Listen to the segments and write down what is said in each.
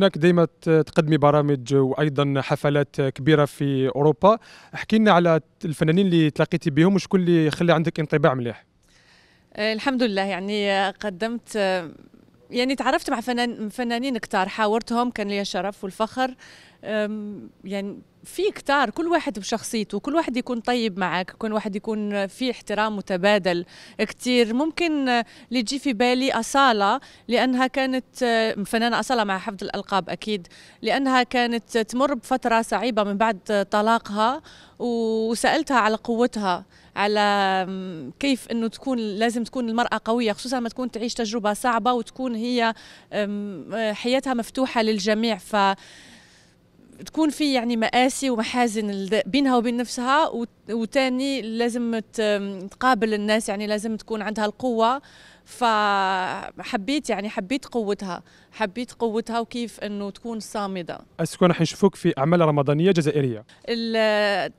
هناك دائما تقدمي برامج وايضا حفلات كبيره في اوروبا احكي لنا على الفنانين اللي تلاقيتي بهم وشكون اللي خلى عندك انطباع مليح الحمد لله يعني قدمت يعني تعرفت مع فنان فنانين كتار حاورتهم كان لي الشرف والفخر يعني في كتار كل واحد بشخصيته كل واحد يكون طيب معك كل واحد يكون في احترام متبادل كتير ممكن اللي تجي في بالي أصالة لأنها كانت فنانة أصالة مع حفظ الألقاب أكيد لأنها كانت تمر بفترة صعيبة من بعد طلاقها وسألتها على قوتها على كيف انه تكون لازم تكون المراه قويه خصوصا ما تكون تعيش تجربه صعبه وتكون هي حياتها مفتوحه للجميع ف تكون في يعني مآسي ومحازن بينها وبين نفسها وت وتاني لازم تقابل الناس يعني لازم تكون عندها القوة فحبيت يعني حبيت قوتها حبيت قوتها وكيف انه تكون صامده اسكو راح نشوفوك في اعمال رمضانيه جزائريه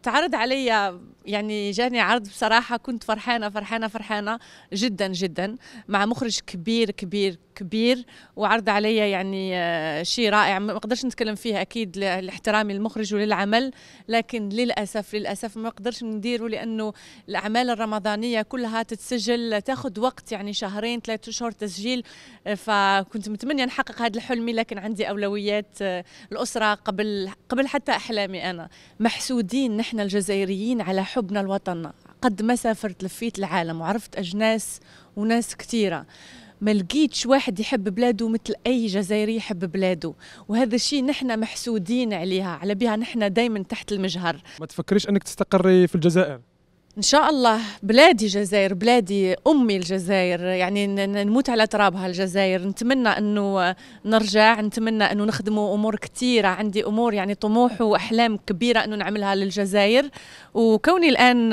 تعرض عليا يعني جاني عرض بصراحه كنت فرحانه فرحانه فرحانه جدا جدا مع مخرج كبير كبير كبير وعرض عليا يعني آه، شيء رائع ما نقدرش نتكلم فيه اكيد لاحترامي للمخرج وللعمل لكن للاسف للاسف ما نقدرش نديروا لانه الاعمال الرمضانيه كلها تتسجل تاخذ وقت يعني شهرين ثلاثة اشهر تسجيل فكنت متمنيه نحقق هذا الحلم لكن عندي اولويات الاسره قبل قبل حتى احلامي انا محسودين نحن الجزائريين على حبنا لوطننا قد ما سافرت لفيت العالم وعرفت اجناس وناس كثيره ما لقيتش واحد يحب بلاده مثل اي جزائري يحب بلاده وهذا الشيء نحن محسودين عليها على بها نحن دائما تحت المجهر ما تفكريش انك تستقري في الجزائر ان شاء الله بلادي جزائر بلادي امي الجزائر يعني نموت على ترابها الجزائر نتمنى انه نرجع نتمنى انه نخدموا امور كثيره عندي امور يعني طموح واحلام كبيره انه نعملها للجزائر وكوني الان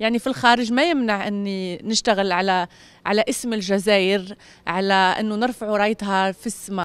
يعني في الخارج ما يمنع اني نشتغل على على اسم الجزائر على انه نرفع رايتها في السماء